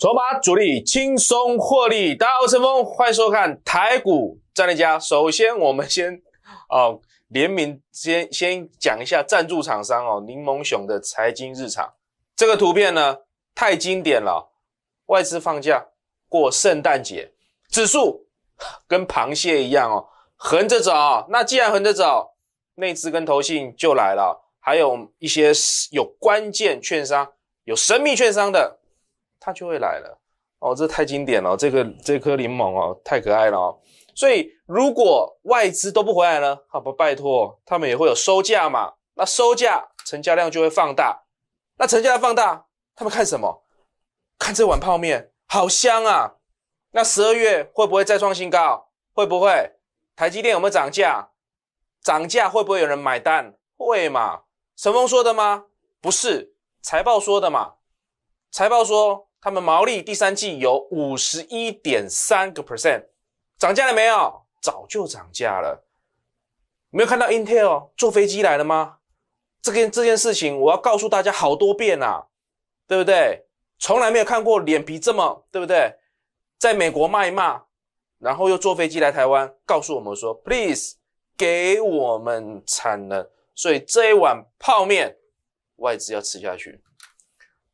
筹码主力轻松获利，大家好，我是陈峰，欢迎收看台股战略家。首先，我们先哦联名先先讲一下赞助厂商哦，柠檬熊的财经日常。这个图片呢太经典了，外资放假过圣诞节，指数跟螃蟹一样哦，横着走。那既然横着走，内资跟投信就来了，还有一些有关键券商、有神秘券商的。它就会来了哦，这太经典了，这个这颗柠檬哦，太可爱了哦。所以如果外资都不回来了，好吧，拜托，他们也会有收价嘛。那收价，成交量就会放大。那成交量放大，他们看什么？看这碗泡面，好香啊。那十二月会不会再创新高？会不会？台积电有没有涨价？涨价会不会有人买单？会嘛？陈峰说的吗？不是，财报说的嘛。财报说。他们毛利第三季有五十一点三个 percent，涨价了没有？早就涨价了，没有看到 Intel 坐飞机来了吗？这件这件事情我要告诉大家好多遍啊，对不对？从来没有看过脸皮这么，对不对？在美国骂一骂，然后又坐飞机来台湾，告诉我们说：“Please 给我们产能。”所以这一碗泡面，外资要吃下去。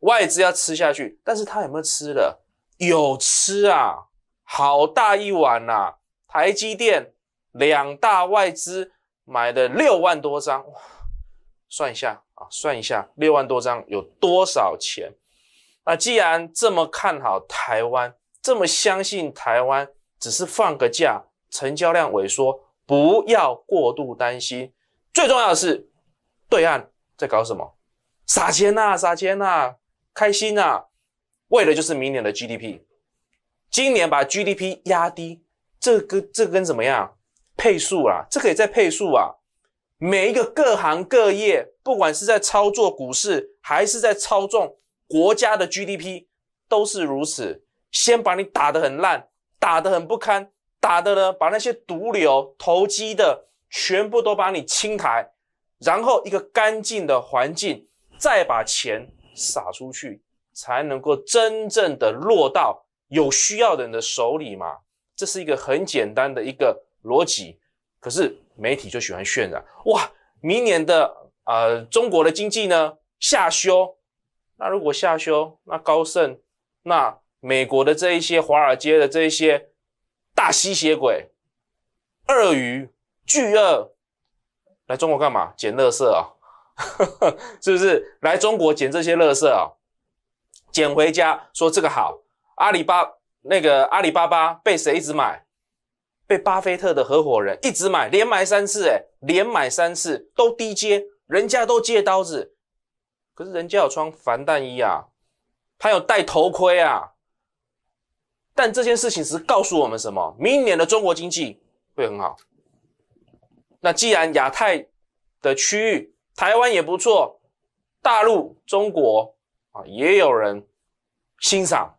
外资要吃下去，但是他有没有吃的？有吃啊，好大一碗呐！台积电两大外资买的六万多张，算一下啊，算一下，六万多张有多少钱？那既然这么看好台湾，这么相信台湾，只是放个假，成交量萎缩，不要过度担心。最重要的是，对岸在搞什么？撒钱呐，撒钱呐！开心啊！为的就是明年的 GDP，今年把 GDP 压低，这跟这跟怎么样？配速啊，这可以在配速啊。每一个各行各业，不管是在操作股市，还是在操纵国家的 GDP，都是如此。先把你打得很烂，打得很不堪，打的呢，把那些毒瘤、投机的全部都把你清台，然后一个干净的环境，再把钱。撒出去才能够真正的落到有需要的人的手里嘛，这是一个很简单的一个逻辑。可是媒体就喜欢渲染，哇，明年的呃中国的经济呢下修，那如果下修，那高盛，那美国的这一些华尔街的这一些大吸血鬼、鳄鱼、巨鳄来中国干嘛？捡垃圾啊？是不是来中国捡这些垃圾啊？捡回家说这个好，阿里巴那个阿里巴巴被谁一直买？被巴菲特的合伙人一直买，连买三次，哎，连买三次都低阶，人家都借刀子，可是人家有穿防弹衣啊，他有戴头盔啊。但这件事情是告诉我们什么？明年的中国经济会很好。那既然亚太的区域。台湾也不错，大陆、中国啊，也有人欣赏。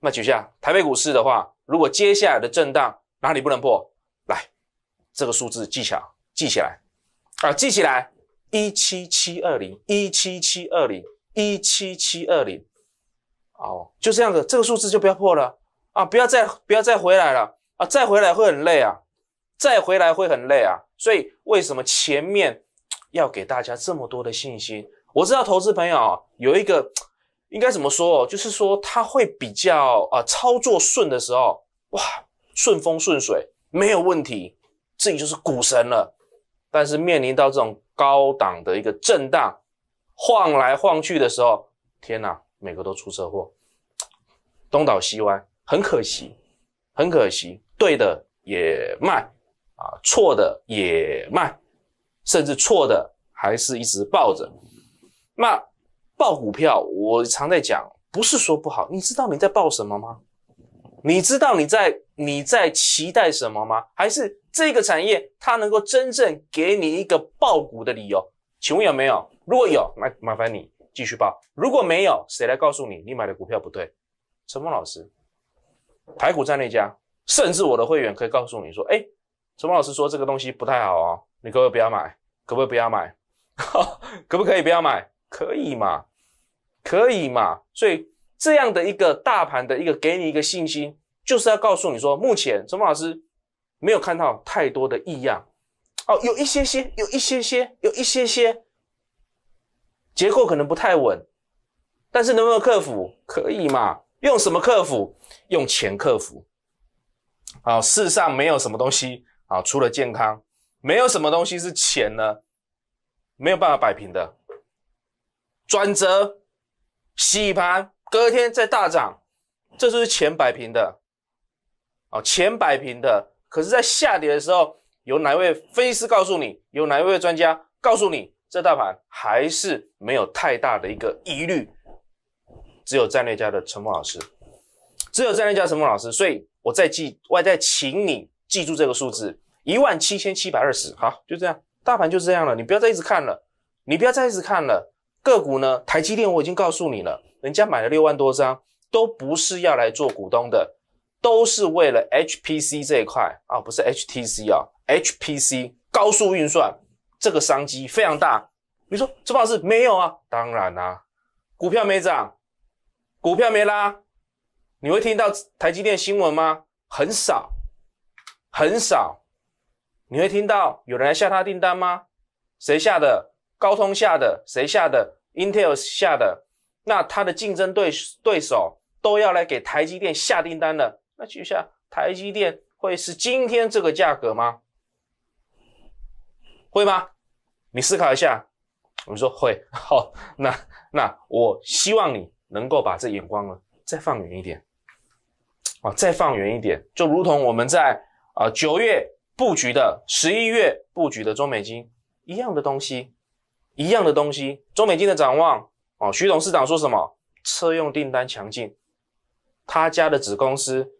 那举下台北股市的话，如果接下来的震荡哪里不能破？来，这个数字技巧记起来啊，记起来，一七七二零，一七七二零，一七七二零，哦，就这样子，这个数字就不要破了啊，不要再不要再回来了啊，再回来会很累啊，再回来会很累啊，所以为什么前面？要给大家这么多的信心，我知道投资朋友有一个，应该怎么说？就是说他会比较啊操作顺的时候，哇，顺风顺水，没有问题，自己就是股神了。但是面临到这种高档的一个震荡，晃来晃去的时候，天哪，每个都出车祸，东倒西歪，很可惜，很可惜。对的也卖啊，错的也卖。甚至错的还是一直抱着，那报股票，我常在讲，不是说不好，你知道你在报什么吗？你知道你在你在期待什么吗？还是这个产业它能够真正给你一个报股的理由？请问有没有？如果有，那麻烦你继续报；如果没有，谁来告诉你你买的股票不对？陈峰老师，排骨在那家，甚至我的会员可以告诉你说，哎。陈芳老师说：“这个东西不太好哦，你可不可以不要买？可不可以不要买？可不可以不要买？可以嘛？可以嘛？所以这样的一个大盘的一个给你一个信心，就是要告诉你说，目前陈芳老师没有看到太多的异样哦，有一些些，有一些些，有一些些结构可能不太稳，但是能不能克服？可以嘛？用什么克服？用钱克服？好，世上没有什么东西。”啊，除了健康，没有什么东西是钱呢，没有办法摆平的。转折洗盘，隔天再大涨，这就是钱摆平的。啊，钱摆平的。可是，在下跌的时候，有哪位分析师告诉你？有哪一位专家告诉你，这大盘还是没有太大的一个疑虑？只有战略家的陈峰老师，只有战略家陈峰老师。所以，我再记，我再请你。记住这个数字一万七千七百二十，好，就这样，大盘就这样了。你不要再一直看了，你不要再一直看了。个股呢，台积电我已经告诉你了，人家买了六万多张，都不是要来做股东的，都是为了 HPC 这一块啊，不是 HTC 啊，HPC 高速运算这个商机非常大。你说周老事没有啊？当然啊，股票没涨，股票没拉，你会听到台积电新闻吗？很少。很少，你会听到有人来下他订单吗？谁下的？高通下的？谁下的？Intel 下的？那他的竞争对手对手都要来给台积电下订单了，那就像台积电会是今天这个价格吗？会吗？你思考一下。我们说会，好，那那我希望你能够把这眼光呢再放远一点，啊，再放远一点，就如同我们在。啊，九月布局的，十一月布局的中美金一样的东西，一样的东西，中美金的展望。哦，徐董事长说什么？车用订单强劲，他家的子公司，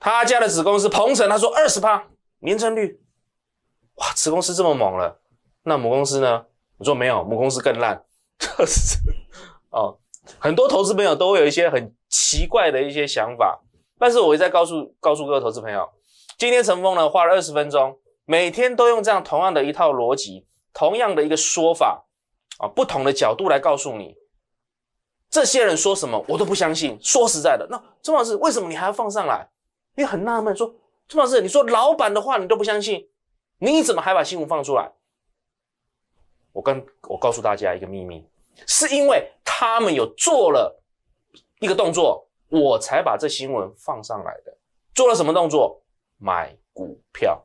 他家的子公司鹏程，他说二十趴年增率，哇，子公司这么猛了，那母公司呢？我说没有，母公司更烂，这是哦，很多投资朋友都会有一些很奇怪的一些想法，但是我再告诉告诉各位投资朋友。今天陈峰呢花了二十分钟，每天都用这样同样的一套逻辑，同样的一个说法，啊，不同的角度来告诉你，这些人说什么我都不相信。说实在的，那钟老师为什么你还要放上来？你很纳闷，说钟老师，你说老板的话你都不相信，你怎么还把新闻放出来？我跟，我告诉大家一个秘密，是因为他们有做了一个动作，我才把这新闻放上来的。做了什么动作？买股票，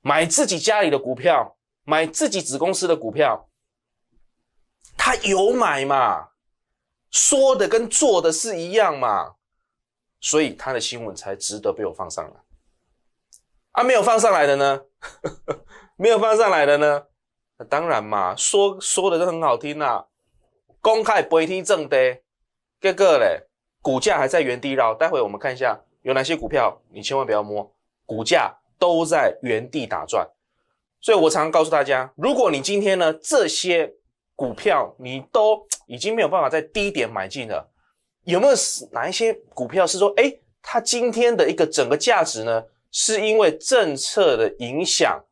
买自己家里的股票，买自己子公司的股票，他有买嘛？说的跟做的是一样嘛？所以他的新闻才值得被我放上来。啊，没有放上来的呢？没有放上来的呢？那当然嘛，说说的都很好听啦。公开不一定正的，这个嘞，股价还在原地绕。待会我们看一下有哪些股票，你千万不要摸。股价都在原地打转，所以我常常告诉大家：，如果你今天呢这些股票你都已经没有办法在低点买进了，有没有哪一些股票是说，哎，它今天的一个整个价值呢，是因为政策的影响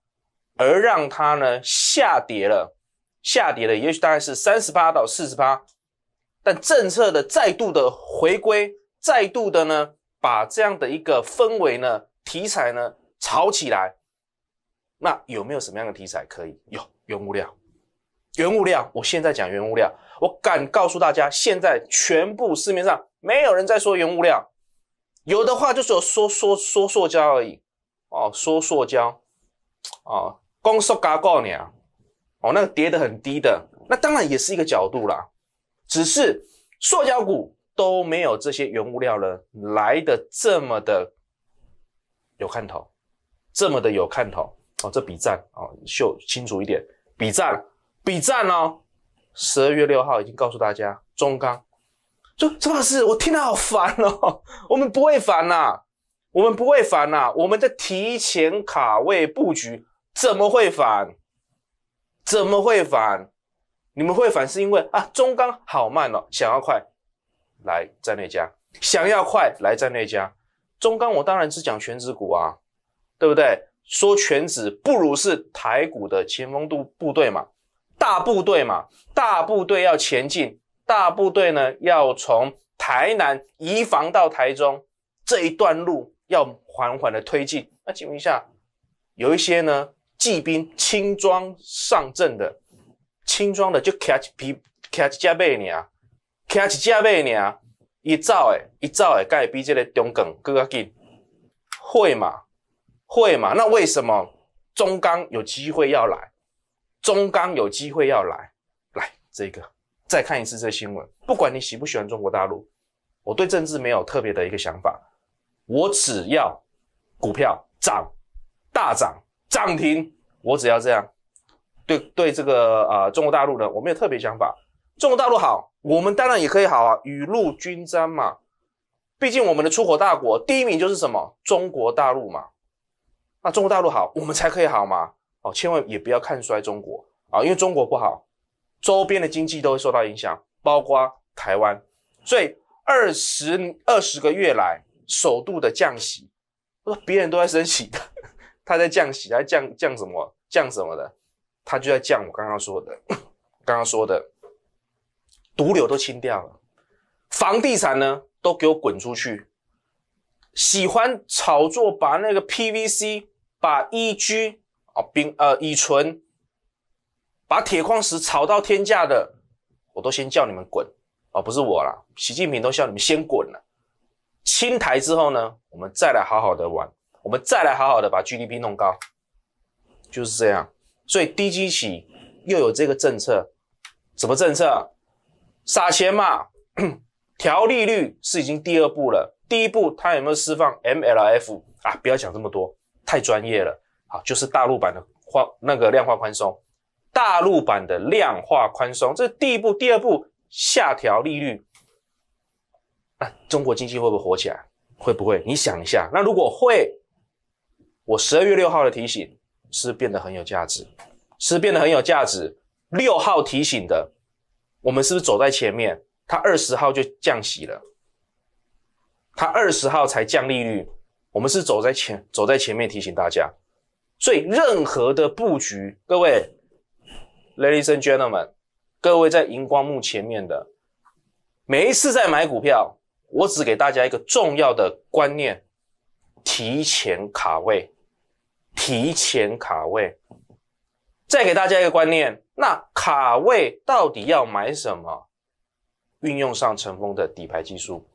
而让它呢下跌了，下跌了，也许大概是三十八到四十八，但政策的再度的回归，再度的呢，把这样的一个氛围呢。题材呢炒起来，那有没有什么样的题材可以有原物料？原物料，我现在讲原物料，我敢告诉大家，现在全部市面上没有人在说原物料，有的话就是有说说说塑胶而已。哦，说塑胶，哦，光塑嘎，告诉你啊，哦，那个跌的很低的，那当然也是一个角度啦，只是塑胶股都没有这些原物料呢来的这么的。有看头，这么的有看头哦！这笔战哦，秀清楚一点，笔战，笔战哦！十二月六号已经告诉大家中钢，说陈老师，我听得好烦哦，我们不会烦呐，我们不会烦呐，我们在提前卡位布局，怎么会烦？怎么会烦？你们会烦是因为啊，中钢好慢哦，想要快来战略家，想要快来战略家。中钢，我当然是讲全指股啊，对不对？说全指不如是台股的前锋部部队嘛，大部队嘛，大部队要前进，大部队呢要从台南移防到台中这一段路要缓缓的推进。那请问一下，有一些呢，骑兵轻装上阵的，轻装的就 catch 皮 catch 加倍马 catch 一隻马一兆诶，一兆诶，盖会比这个中钢更加紧，会嘛，会嘛。那为什么中钢有机会要来？中钢有机会要来，来这个，再看一次这新闻。不管你喜不喜欢中国大陆，我对政治没有特别的一个想法，我只要股票涨，大涨，涨停，我只要这样。对对，这个呃中国大陆呢，我没有特别想法。中国大陆好。我们当然也可以好啊，雨露均沾嘛。毕竟我们的出口大国第一名就是什么？中国大陆嘛。那中国大陆好，我们才可以好嘛。哦，千万也不要看衰中国啊，因为中国不好，周边的经济都会受到影响，包括台湾。所以二十二十个月来首度的降息，我说别人都在升息，他在降息，他降降什么？降什么的？他就在降我刚刚说的，刚刚说的。毒瘤都清掉了，房地产呢都给我滚出去！喜欢炒作，把那个 PVC、把 e 居啊丙呃乙醇、把铁矿石炒到天价的，我都先叫你们滚！哦，不是我啦，习近平都叫你们先滚了。清台之后呢，我们再来好好的玩，我们再来好好的把 GDP 弄高，就是这样。所以低基企又有这个政策，什么政策？撒钱嘛，调利率是已经第二步了，第一步他有没有释放 MLF 啊？不要讲这么多，太专业了。好，就是大陆版的宽那个量化宽松，大陆版的量化宽松，这是第一步，第二步下调利率。哎，中国经济会不会火起来？会不会？你想一下，那如果会，我十二月六号的提醒是变得很有价值，是变得很有价值。六号提醒的。我们是不是走在前面？他二十号就降息了，他二十号才降利率，我们是走在前，走在前面提醒大家，所以任何的布局，各位，Ladies and gentlemen，各位在荧光幕前面的，每一次在买股票，我只给大家一个重要的观念，提前卡位，提前卡位，再给大家一个观念。那卡位到底要买什么？运用上尘封的底牌技术，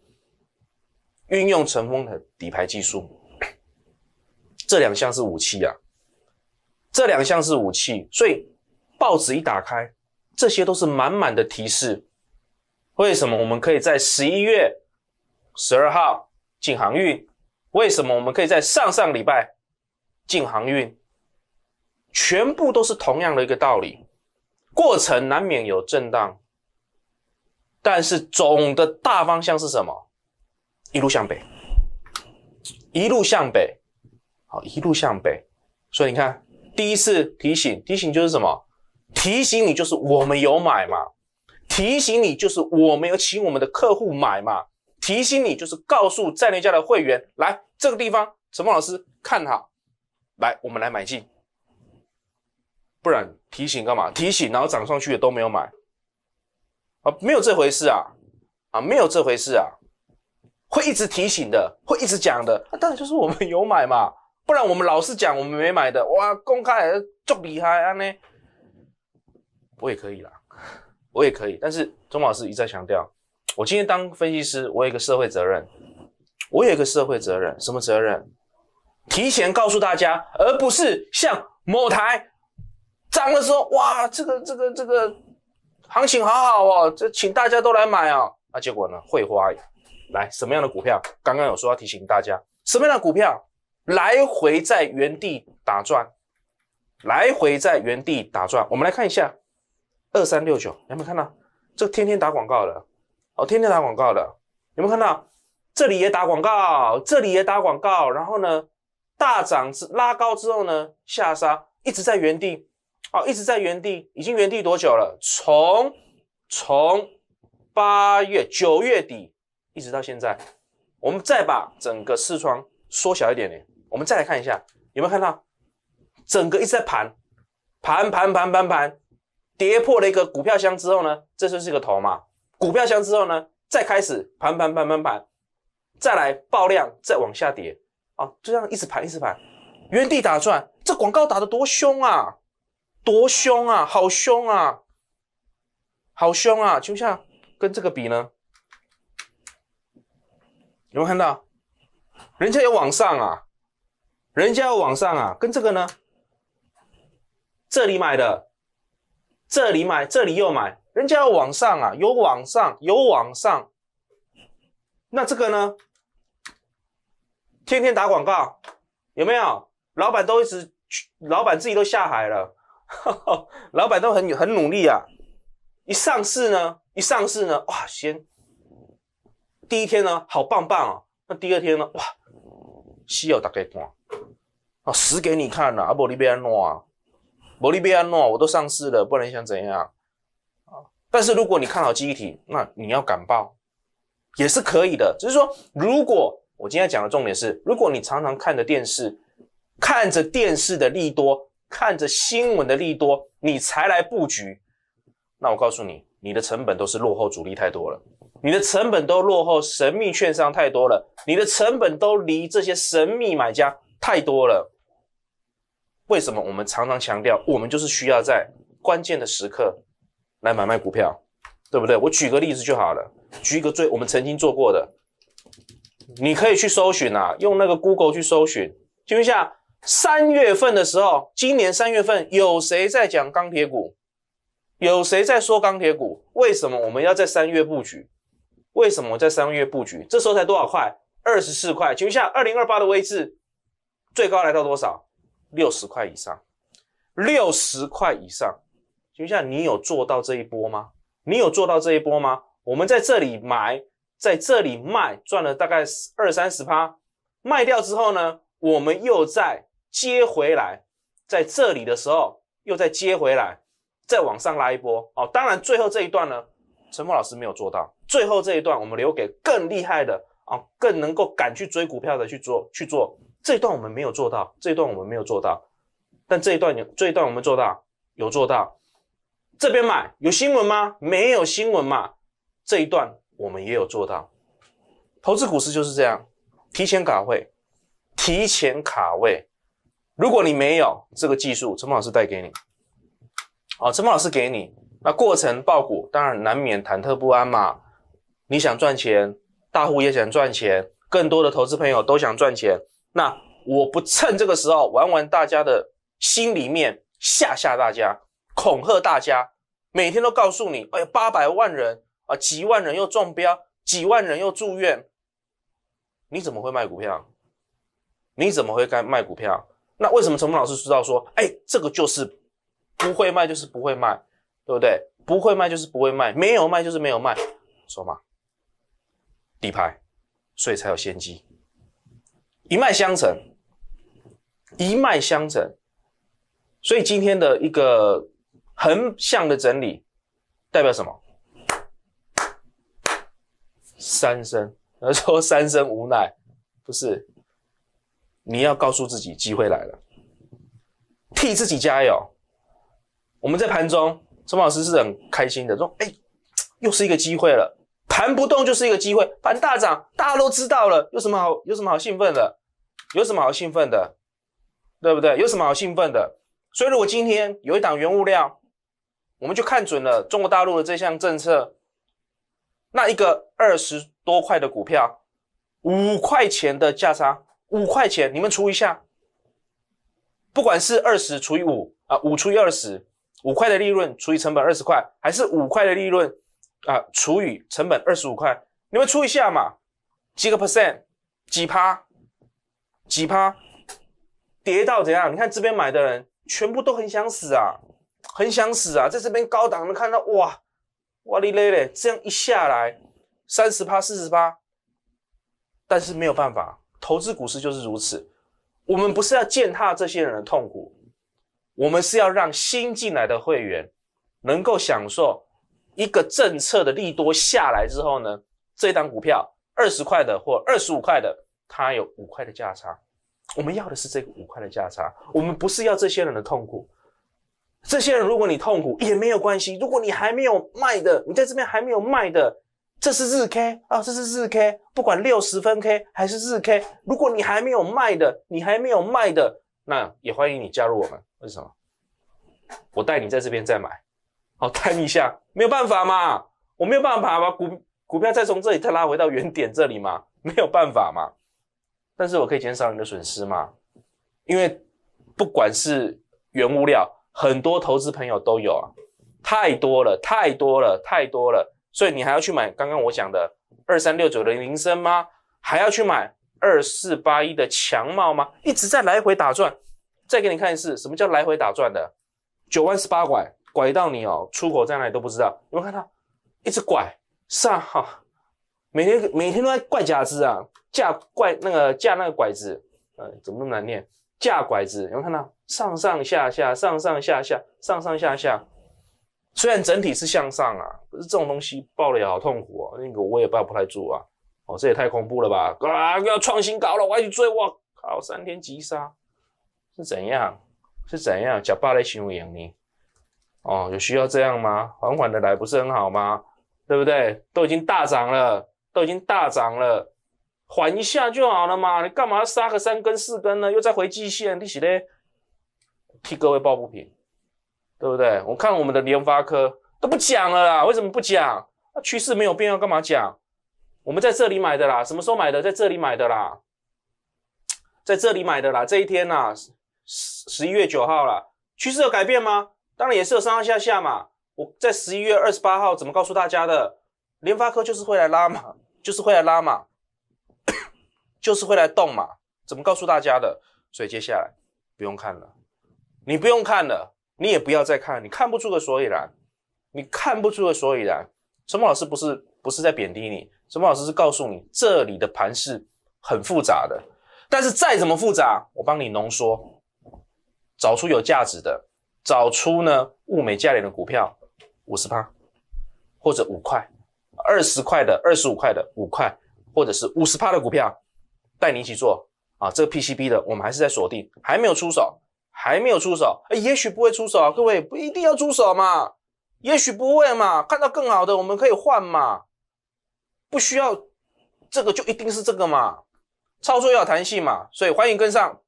运用尘封的底牌技术，这两项是武器啊，这两项是武器。所以报纸一打开，这些都是满满的提示。为什么我们可以在十一月十二号进航运？为什么我们可以在上上礼拜进航运？全部都是同样的一个道理。过程难免有震荡，但是总的大方向是什么？一路向北，一路向北，好，一路向北。所以你看，第一次提醒，提醒就是什么？提醒你就是我们有买嘛，提醒你就是我们有请我们的客户买嘛，提醒你就是告诉战略家的会员来这个地方，陈梦老师看好，来，我们来买进。不然提醒干嘛？提醒，然后涨上去的都没有买，啊，没有这回事啊，啊，没有这回事啊，会一直提醒的，会一直讲的。那当然就是我们有买嘛，不然我们老是讲我们没买的，哇，公开就厉害啊呢？我也可以啦，我也可以。但是钟老师一再强调，我今天当分析师，我有一个社会责任，我有一个社会责任，什么责任？提前告诉大家，而不是像某台。涨的时候，哇，这个这个这个行情好好哦，这请大家都来买哦。那结果呢？会花来什么样的股票？刚刚有说要提醒大家，什么样的股票来回在原地打转，来回在原地打转。我们来看一下，二三六九，有没有看到？这天天打广告的，哦，天天打广告的，有没有看到？这里也打广告，这里也打广告。然后呢，大涨是拉高之后呢，下杀一直在原地。哦，一直在原地，已经原地多久了？从从八月九月底一直到现在，我们再把整个视窗缩小一点点，我们再来看一下有没有看到整个一直在盘盘盘盘盘盘，跌破了一个股票箱之后呢，这就是一个头嘛。股票箱之后呢，再开始盘盘盘盘盘，再来爆量，再往下跌啊，就这样一直盘一直盘，原地打转，这广告打得多凶啊！多凶啊！好凶啊！好凶啊！就像跟这个比呢，有没有看到人家有网上啊，人家有网上啊，跟这个呢，这里买的，这里买，这里又买，人家有网上啊，有网上，有网上，那这个呢，天天打广告，有没有？老板都一直，老板自己都下海了。老板都很很努力啊！一上市呢，一上市呢，哇先，第一天呢好棒棒，哦。那第二天呢，哇，需有大慨看啊死给你看了啊，玻利维亚诺啊，玻利维亚诺我都上市了，不你想怎样啊！但是如果你看好记忆体，那你要敢报也是可以的。只是说，如果我今天讲的重点是，如果你常常看着电视，看着电视的利多。看着新闻的利多，你才来布局，那我告诉你，你的成本都是落后主力太多了，你的成本都落后神秘券商太多了，你的成本都离这些神秘买家太多了。为什么我们常常强调，我们就是需要在关键的时刻来买卖股票，对不对？我举个例子就好了，举一个最我们曾经做过的，你可以去搜寻啊，用那个 Google 去搜寻，一下。三月份的时候，今年三月份有谁在讲钢铁股？有谁在说钢铁股？为什么我们要在三月布局？为什么在三月布局？这时候才多少块？二十四块。请问一下，二零二八的位置最高来到多少？六十块以上。六十块以上。请问一下，你有做到这一波吗？你有做到这一波吗？我们在这里买，在这里卖，赚了大概二三十趴。卖掉之后呢，我们又在。接回来，在这里的时候又再接回来，再往上拉一波哦。当然，最后这一段呢，陈默老师没有做到。最后这一段，我们留给更厉害的啊，更能够敢去追股票的去做去做。这一段我们没有做到，这一段我们没有做到。但这一段有，这一段我们做到有做到。这边买有新闻吗？没有新闻嘛？这一段我们也有做到。投资股市就是这样，提前卡位，提前卡位。如果你没有这个技术，陈老师带给你。哦，陈老师给你那过程爆股，当然难免忐忑不安嘛。你想赚钱，大户也想赚钱，更多的投资朋友都想赚钱。那我不趁这个时候玩玩大家的心里面，吓吓大家，恐吓大家，每天都告诉你，哎呀，八百万人啊，几万人又中标，几万人又住院，你怎么会卖股票？你怎么会干卖股票？那为什么陈峰老师知道说，哎，这个就是不会卖就是不会卖，对不对？不会卖就是不会卖，没有卖就是没有卖，说嘛？底牌，所以才有先机，一脉相承，一脉相承。所以今天的一个横向的整理，代表什么？三生，有 说三生无奈，不是？你要告诉自己，机会来了，替自己加油。我们在盘中，陈老师是很开心的，说：“哎，又是一个机会了，盘不动就是一个机会，盘大涨，大家都知道了，有什么好有什么好兴奋的？有什么好兴奋的？对不对？有什么好兴奋的？所以如果今天有一档原物料，我们就看准了中国大陆的这项政策，那一个二十多块的股票，五块钱的价差。”五块钱，你们除一下，不管是二十除以五啊，五除以二十，五块的利润除以成本二十块，还是五块的利润啊除以成本二十五块，你们除一下嘛，几个 percent，几趴，几趴，跌到怎样？你看这边买的人全部都很想死啊，很想死啊，在这边高档的看到哇哇哩嘞嘞，这样一下来三十趴四十趴，但是没有办法。投资股市就是如此，我们不是要践踏这些人的痛苦，我们是要让新进来的会员能够享受一个政策的利多下来之后呢，这档股票二十块的或二十五块的，它有五块的价差，我们要的是这个五块的价差，我们不是要这些人的痛苦，这些人如果你痛苦也没有关系，如果你还没有卖的，你在这边还没有卖的。这是日 K 啊，这是日 K，不管六十分 K 还是日 K，如果你还没有卖的，你还没有卖的，那也欢迎你加入我们。为什么？我带你在这边再买，好，摊一下，没有办法嘛，我没有办法把股股票再从这里再拉回到原点这里嘛，没有办法嘛。但是我可以减少你的损失嘛，因为不管是原物料，很多投资朋友都有啊，太多了，太多了，太多了。所以你还要去买刚刚我讲的二三六九的铃声吗？还要去买二四八一的强帽吗？一直在来回打转。再给你看一次，什么叫来回打转的？九万十八拐，拐到你哦，出口在哪里都不知道。有没有看到，一直拐上哈，每天每天都在怪假子啊，架怪那个架那个拐子，呃，怎么那么难念？架拐子，有没有看到上上下下，上上下下，上上下下。虽然整体是向上啊，可是这种东西爆了也好痛苦啊，那个我也抱不太住啊，哦，这也太恐怖了吧！啊，要创新高了，我要去追我靠，三天急杀是怎样？是怎样？假类行为容你哦？有需要这样吗？缓缓的来不是很好吗？对不对？都已经大涨了，都已经大涨了，缓一下就好了嘛。你干嘛要杀个三根四根呢？又在回季线，你息嘞，替各位抱不平。对不对？我看我们的联发科都不讲了啦，为什么不讲？趋势没有变，要干嘛讲？我们在这里买的啦，什么时候买的？在这里买的啦，在这里买的啦。这一天呐，十十一月九号啦，趋势有改变吗？当然也是有上上下下嘛。我在十一月二十八号怎么告诉大家的？联发科就是会来拉嘛，就是会来拉嘛，就是会来动嘛。怎么告诉大家的？所以接下来不用看了，你不用看了。你也不要再看，你看不出个所以然，你看不出个所以然。陈老师不是不是在贬低你，陈老师是告诉你这里的盘是很复杂的，但是再怎么复杂，我帮你浓缩，找出有价值的，找出呢物美价廉的股票，五十趴，或者五块、二十块的、二十五块的、五块或者是五十趴的股票，带你一起做啊。这个 PCB 的我们还是在锁定，还没有出手。还没有出手，也许不会出手啊！各位不一定要出手嘛，也许不会嘛。看到更好的，我们可以换嘛，不需要这个就一定是这个嘛，操作要有弹性嘛。所以欢迎跟上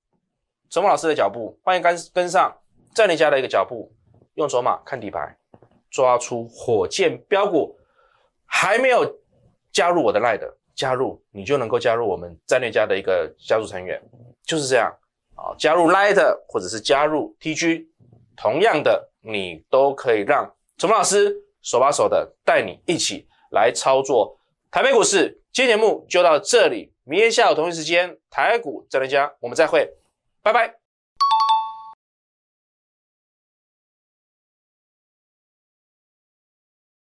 陈默老师的脚步，欢迎跟跟上战略家的一个脚步，用筹码看底牌，抓出火箭标股。还没有加入我的 Lite，加入你就能够加入我们战略家的一个加入成员，就是这样。好，加入 Lite 或者是加入 TG，同样的，你都可以让陈峰老师手把手的带你一起来操作台北股市。今天节目就到这里，明天下午同一时间，台股再来讲，我们再会，拜拜。